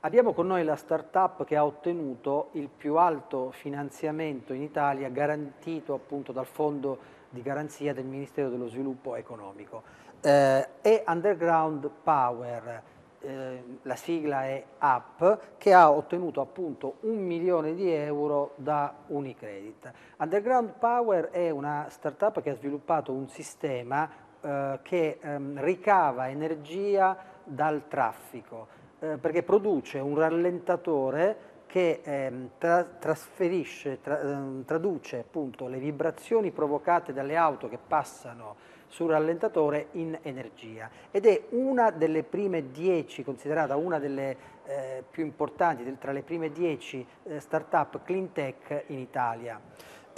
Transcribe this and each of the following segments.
Abbiamo con noi la startup che ha ottenuto il più alto finanziamento in Italia garantito appunto dal fondo di garanzia del Ministero dello Sviluppo Economico. Eh, è Underground Power, eh, la sigla è UP, che ha ottenuto appunto un milione di euro da Unicredit. Underground Power è una startup che ha sviluppato un sistema eh, che ehm, ricava energia dal traffico, eh, perché produce un rallentatore che ehm, tra trasferisce, tra ehm, traduce appunto le vibrazioni provocate dalle auto che passano sul rallentatore in energia ed è una delle prime dieci, considerata una delle eh, più importanti, tra le prime dieci eh, start-up clean tech in Italia.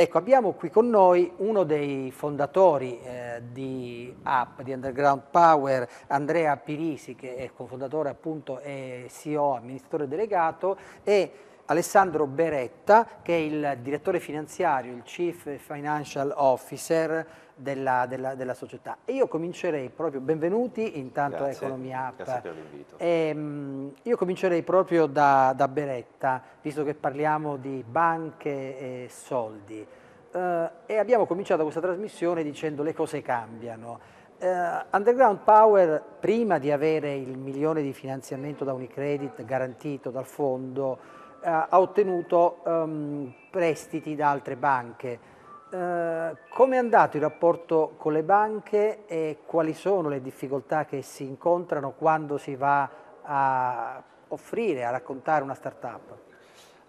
Ecco, abbiamo qui con noi uno dei fondatori eh, di App, di Underground Power, Andrea Pirisi, che è cofondatore appunto e CEO, amministratore delegato e Alessandro Beretta, che è il direttore finanziario, il Chief Financial Officer della, della, della società. E io comincerei proprio, benvenuti, intanto grazie, Economy Up. Grazie per l'invito. Ehm, io comincerei proprio da, da, Beretta, visto che parliamo di banche e soldi. Eh, e abbiamo cominciato questa trasmissione dicendo le cose cambiano. Uh, Underground Power, prima di avere il milione di finanziamento da Unicredit garantito dal fondo, eh, ha ottenuto um, prestiti da altre banche. Uh, Come è andato il rapporto con le banche e quali sono le difficoltà che si incontrano quando si va a offrire, a raccontare una start-up?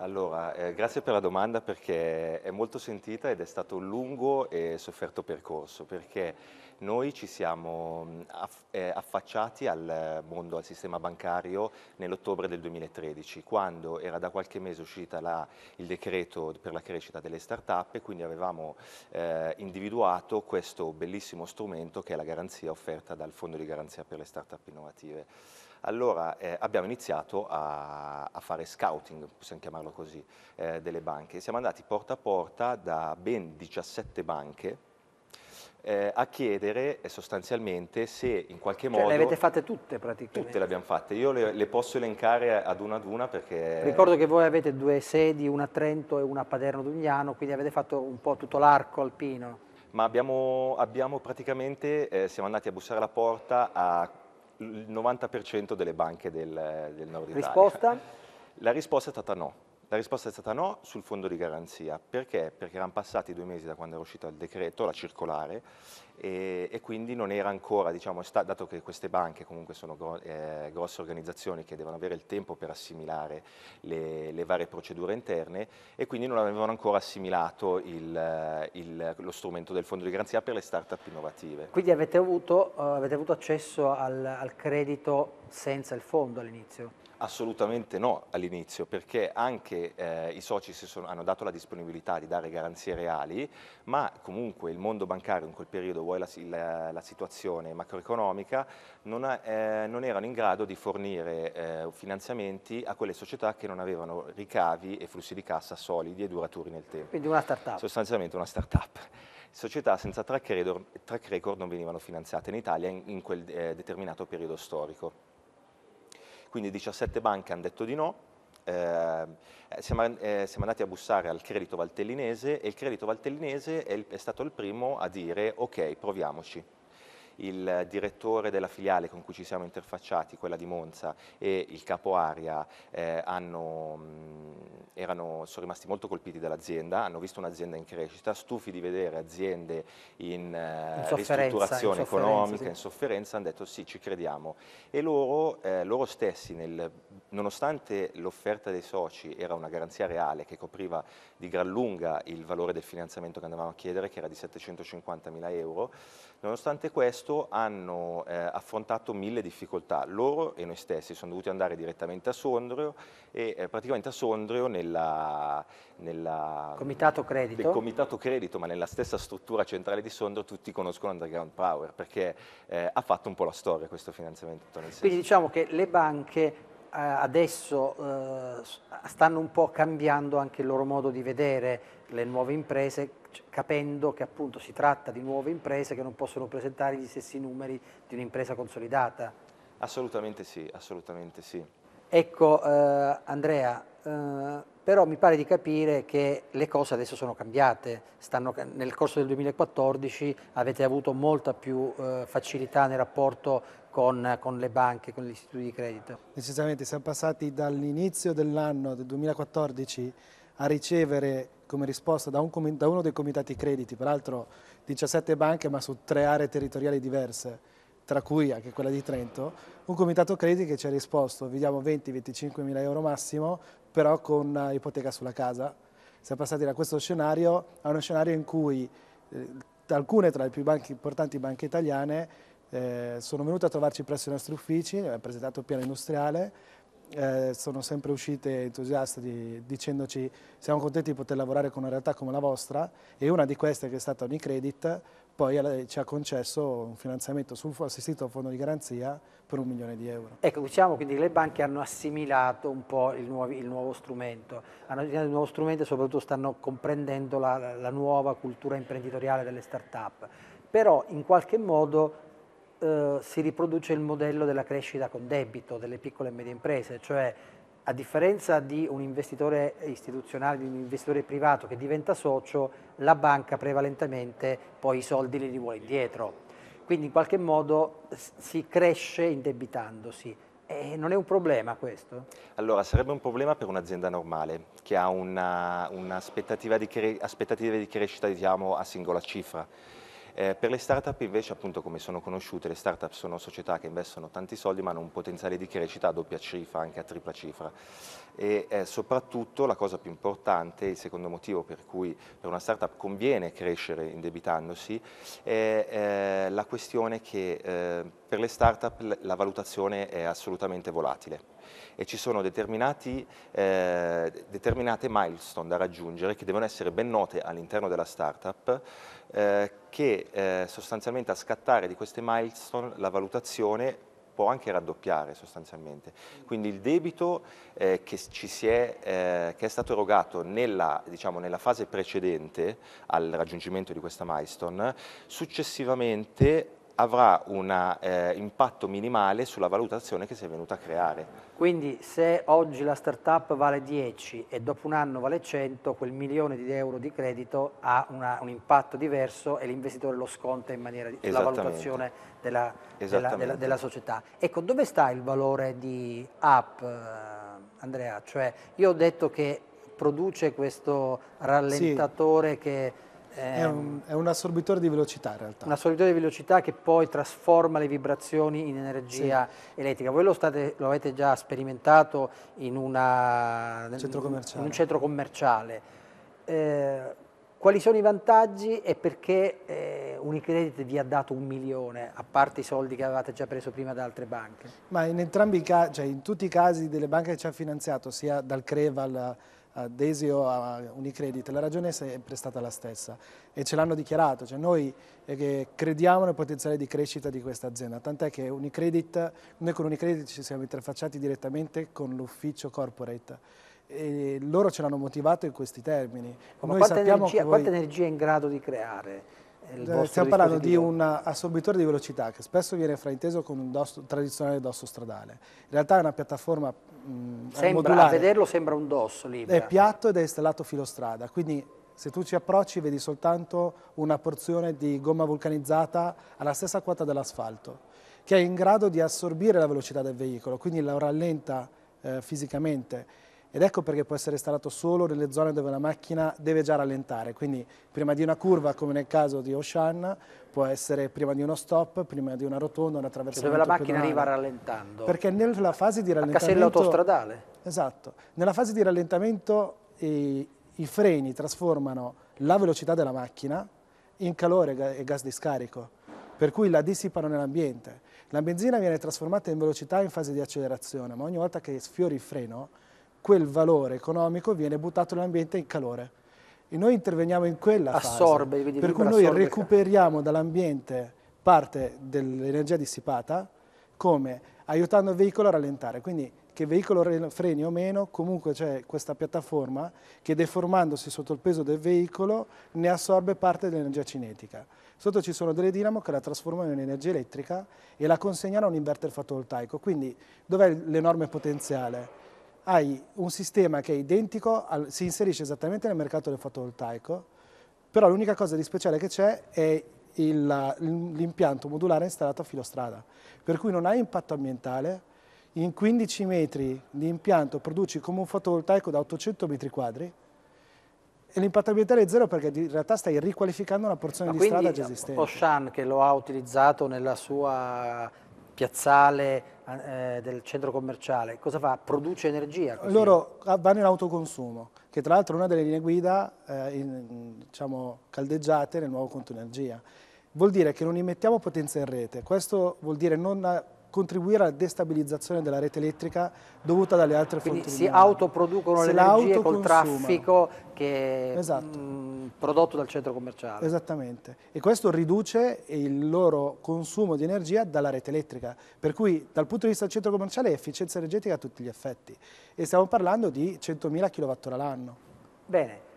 Allora, eh, grazie per la domanda perché è molto sentita ed è stato un lungo e sofferto percorso perché noi ci siamo mm, aff eh, affacciati al mondo, al sistema bancario nell'ottobre del 2013 quando era da qualche mese uscita la, il decreto per la crescita delle start-up e quindi avevamo eh, individuato questo bellissimo strumento che è la garanzia offerta dal Fondo di Garanzia per le Start-up Innovative allora eh, abbiamo iniziato a, a, fare scouting, possiamo chiamarlo così, eh, delle banche. Siamo andati porta a porta da ben 17 banche eh, a chiedere eh, sostanzialmente se in qualche cioè, modo... Le avete fatte tutte praticamente? Tutte le abbiamo fatte, io le, le, posso elencare ad una ad una perché... Ricordo che voi avete due sedi, una a Trento e una a Paderno Dugnano, quindi avete fatto un po' tutto l'arco alpino. Ma abbiamo, abbiamo praticamente, eh, siamo andati a bussare la porta a il 90% delle banche del, del Nord Italia. Risposta? La risposta è stata no. La risposta è stata no sul fondo di garanzia. Perché? Perché erano passati due mesi da quando era uscito il decreto, la circolare, e, e quindi non era ancora, diciamo, dato che queste banche comunque sono gro eh, grosse organizzazioni che devono avere il tempo per assimilare le, le, varie procedure interne e quindi non avevano ancora assimilato il, il, lo strumento del fondo di garanzia per le start-up innovative. Quindi avete avuto, uh, avete avuto accesso al, al credito senza il fondo all'inizio? Assolutamente no all'inizio, perché anche eh, i soci sono, hanno dato la disponibilità di dare garanzie reali, ma comunque il mondo bancario in quel periodo, vuoi la, la, la situazione macroeconomica, non, ha, eh, non, erano in grado di fornire eh, finanziamenti a quelle società che non avevano ricavi e flussi di cassa solidi e duraturi nel tempo. Quindi una start-up. Sostanzialmente una start-up società senza track record, track record, non venivano finanziate in Italia in, in quel eh, determinato periodo storico quindi 17 banche hanno detto di no, eh, eh siamo, eh, siamo, andati a bussare al credito valtellinese e il credito valtellinese è, è stato il primo a dire ok proviamoci il direttore della filiale con cui ci siamo interfacciati, quella di Monza, e il capo aria eh, hanno, mh, mm, erano, sono rimasti molto colpiti dall'azienda, hanno visto un'azienda in crescita, stufi di vedere aziende in, eh, in ristrutturazione in economica, sì. in sofferenza, hanno detto sì, ci crediamo. E loro, eh, loro stessi, nel, nonostante l'offerta dei soci era una garanzia reale che copriva di gran lunga il valore del finanziamento che andavamo a chiedere, che era di 750 mila euro, nonostante questo questo hanno eh, affrontato mille difficoltà, loro e noi stessi, sono dovuti andare direttamente a Sondrio e eh, praticamente a Sondrio nella, nella, comitato credito. Del comitato credito, ma nella stessa struttura centrale di Sondrio tutti conoscono Underground Power perché eh, ha fatto un po' la storia questo finanziamento. Quindi diciamo che le banche eh, adesso eh, stanno un po' cambiando anche il loro modo di vedere le nuove imprese capendo che appunto si tratta di nuove imprese che non possono presentare gli stessi numeri di un'impresa consolidata. Assolutamente sì, assolutamente sì. Ecco eh, Andrea, eh, però mi pare di capire che le cose adesso sono cambiate, Stanno, nel corso del 2014 avete avuto molta più eh, facilità nel rapporto con, con, le banche, con gli istituti di credito. Necessariamente siamo passati dall'inizio dell'anno del 2014 a ricevere come risposta da, un, da uno dei comitati crediti, peraltro 17 banche ma su tre aree territoriali diverse, tra cui anche quella di Trento, un comitato crediti che ci ha risposto vi diamo 20-25 mila euro massimo, però con eh, ipoteca sulla casa. Siamo passati da questo scenario a uno scenario in cui eh, alcune tra le più banche, importanti banche italiane eh, sono venute a trovarci presso i nostri uffici, abbiamo presentato il piano industriale, eh, sono sempre uscite entusiaste di, dicendoci siamo contenti di poter lavorare con una realtà come la vostra e una di queste che è stata Unicredit poi ci ha concesso un finanziamento sul, assistito al fondo di garanzia per un milione di euro. Ecco, diciamo quindi che le banche hanno assimilato un po' il nuovo, il nuovo strumento, hanno assimilato il nuovo strumento e soprattutto stanno comprendendo la, la nuova cultura imprenditoriale delle start-up, però in qualche modo eh, si riproduce il modello della crescita con debito delle piccole e medie imprese, cioè a differenza di un investitore istituzionale, di un investitore privato che diventa socio, la banca prevalentemente poi i soldi li rivuole indietro. Quindi in qualche modo si cresce indebitandosi. E non è un problema questo? Allora, sarebbe un problema per un'azienda normale che ha un'aspettativa di, cre di crescita diciamo, a singola cifra eh, per le start-up invece, appunto come sono conosciute, le start-up sono società che investono tanti soldi ma hanno un potenziale di crescita a doppia cifra, anche a tripla cifra. E eh, soprattutto la cosa più importante, il secondo motivo per cui per una startup conviene crescere indebitandosi, è eh, la questione che eh, per le startup la valutazione è assolutamente volatile e ci sono eh, determinate milestone da raggiungere che devono essere ben note all'interno della startup eh, che eh, sostanzialmente a scattare di queste milestone la valutazione può anche raddoppiare sostanzialmente. Quindi il debito eh, che, è, eh, che, è, stato erogato nella, diciamo, nella, fase precedente al raggiungimento di questa milestone, successivamente avrà un eh, impatto minimale sulla valutazione che si è venuta a creare. Quindi se oggi la startup vale 10 e dopo un anno vale 100, quel milione di euro di credito ha una, un impatto diverso e l'investitore lo sconta in maniera sulla valutazione della, della, della, della, società. Ecco, dove sta il valore di app, eh, Andrea? Cioè, io ho detto che produce questo rallentatore sì. che è un, è un, assorbitore di velocità in realtà. Un assorbitore di velocità che poi trasforma le vibrazioni in energia sì. elettrica. Voi lo, state, lo, avete già sperimentato in, una, centro in un centro commerciale. Eh, quali sono i vantaggi e perché eh, Unicredit vi ha dato un milione, a parte i soldi che avevate già preso prima da altre banche? Ma in entrambi i casi, cioè in tutti i casi delle banche che ci hanno finanziato, sia dal Creval... alla a Desio, a Unicredit, la ragione è sempre stata la stessa e ce l'hanno dichiarato, cioè noi eh, crediamo nel potenziale di crescita di questa azienda, tant'è che Unicredit, noi con Unicredit ci siamo interfacciati direttamente con l'ufficio corporate e loro ce l'hanno motivato in questi termini. Ma noi quanta energia, voi... quanta energia è in grado di creare? Eh, stiamo parlando di un assorbitore di velocità che spesso viene frainteso con un dosso, tradizionale dosso stradale. In realtà è una piattaforma mh, sembra, modulare. A vederlo sembra un dosso libero. È piatto ed è installato filostrada, quindi se tu ci approcci vedi soltanto una porzione di gomma vulcanizzata alla stessa quota dell'asfalto, che è in grado di assorbire la velocità del veicolo, quindi la rallenta eh, fisicamente ed ecco perché può essere installato solo nelle zone dove la macchina deve già rallentare, quindi prima di una curva come nel caso di Ocean può essere prima di uno stop, prima di una rotonda, un attraversamento cioè Dove la macchina pedonale. arriva rallentando. Perché nella fase di rallentamento... A casella autostradale. Esatto, nella fase di rallentamento i, i freni trasformano la velocità della macchina in calore e gas di scarico, per cui la dissipano nell'ambiente. La benzina viene trasformata in velocità in fase di accelerazione, ma ogni volta che sfiori il freno quel valore economico viene buttato nell'ambiente in calore. E noi interveniamo in quella assorbe, fase, quindi per cui noi recuperiamo dall'ambiente parte dell'energia dissipata come aiutando il veicolo a rallentare. Quindi che il veicolo freni o meno, comunque c'è questa piattaforma che deformandosi sotto il peso del veicolo ne assorbe parte dell'energia cinetica. Sotto ci sono delle dinamo che la trasformano in energia elettrica e la consegnano a un inverter fotovoltaico. Quindi dov'è l'enorme potenziale? hai un sistema che è identico, al, si inserisce esattamente nel mercato del fotovoltaico, però l'unica cosa di speciale che c'è è l'impianto modulare installato a filostrada, per cui non hai impatto ambientale, in 15 metri di impianto produci come un fotovoltaico da 800 metri quadri, e l'impatto ambientale è zero perché in realtà stai riqualificando una porzione Ma di strada già esistente. Oshan che lo ha utilizzato nella sua piazzale eh, del centro commerciale, cosa fa? Produce energia? Così. Loro vanno in autoconsumo, che tra l'altro è una delle linee guida eh, in, diciamo, caldeggiate nel nuovo conto energia. Vuol dire che non immettiamo potenza in rete, questo vuol dire non contribuire alla destabilizzazione della rete elettrica dovuta dalle altre Quindi fonti. Quindi si autoproducono le energie col traffico che esatto. mh, mm, prodotto dal centro commerciale. Esattamente. E questo riduce il loro consumo di energia dalla rete elettrica. Per cui dal punto di vista del centro commerciale è efficienza energetica a tutti gli effetti. E stiamo parlando di 100.000 kWh l'anno. Bene.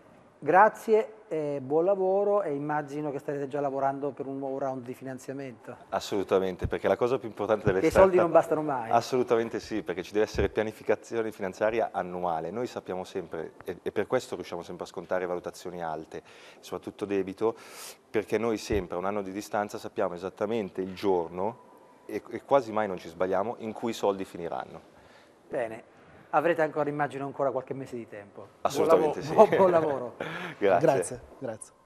Grazie e buon lavoro e immagino che starete già lavorando per un nuovo round di finanziamento. Assolutamente, perché la cosa più importante delle start-up... I soldi non bastano mai. Assolutamente sì, perché ci deve essere pianificazione finanziaria annuale. Noi sappiamo sempre, e per questo riusciamo sempre a scontare valutazioni alte, soprattutto debito, perché noi sempre a un anno di distanza sappiamo esattamente il giorno, e quasi mai non ci sbagliamo, in cui i soldi finiranno. Bene, avrete ancora, immagino, ancora qualche mese di tempo. Assolutamente buon lavoro, sì. Buon, buon lavoro. grazie. grazie. grazie.